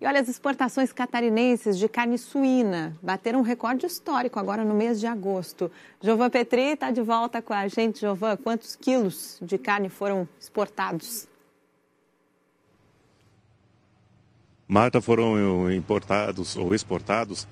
E olha, as exportações catarinenses de carne suína bateram um recorde histórico agora no mês de agosto. Jovan Petri está de volta com a gente. Jovan, quantos quilos de carne foram exportados? Marta foram eh, importados ou exportados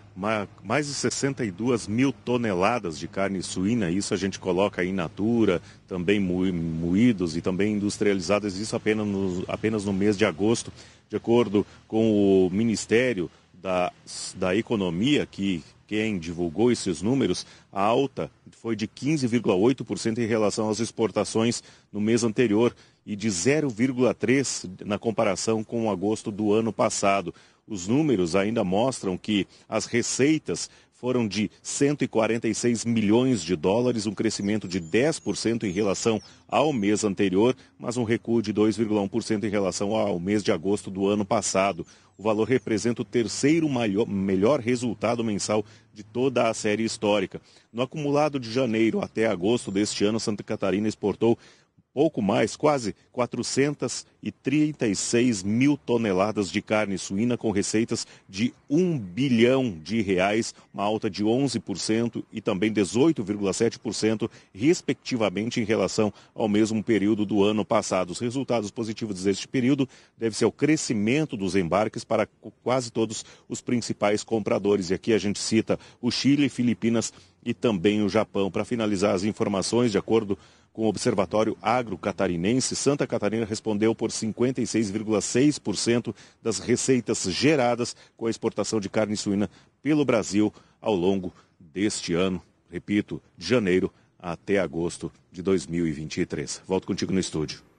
mais de 62 mil toneladas de carne suína. Isso a gente coloca em natura, também moídos e também industrializados. Isso apenas no, apenas no mês de agosto, de acordo com o Ministério da, da economia, que quem divulgou esses números, a alta foi de 15,8% em relação às exportações no mês anterior e de 0,3% na comparação com agosto do ano passado. Os números ainda mostram que as receitas foram de 146 milhões de dólares, um crescimento de 10% em relação ao mês anterior, mas um recuo de 2,1% em relação ao mês de agosto do ano passado. O valor representa o terceiro maior, melhor resultado mensal de toda a série histórica. No acumulado de janeiro até agosto deste ano, Santa Catarina exportou pouco mais, quase 436 mil toneladas de carne suína com receitas de 1 bilhão de reais, uma alta de 11% e também 18,7%, respectivamente, em relação ao mesmo período do ano passado. Os resultados positivos deste período devem ser o crescimento dos embarques para quase todos os principais compradores. E aqui a gente cita o Chile, Filipinas e também o Japão. Para finalizar as informações, de acordo com com o Observatório Agro Catarinense, Santa Catarina respondeu por 56,6% das receitas geradas com a exportação de carne suína pelo Brasil ao longo deste ano, repito, de janeiro até agosto de 2023. Volto contigo no estúdio.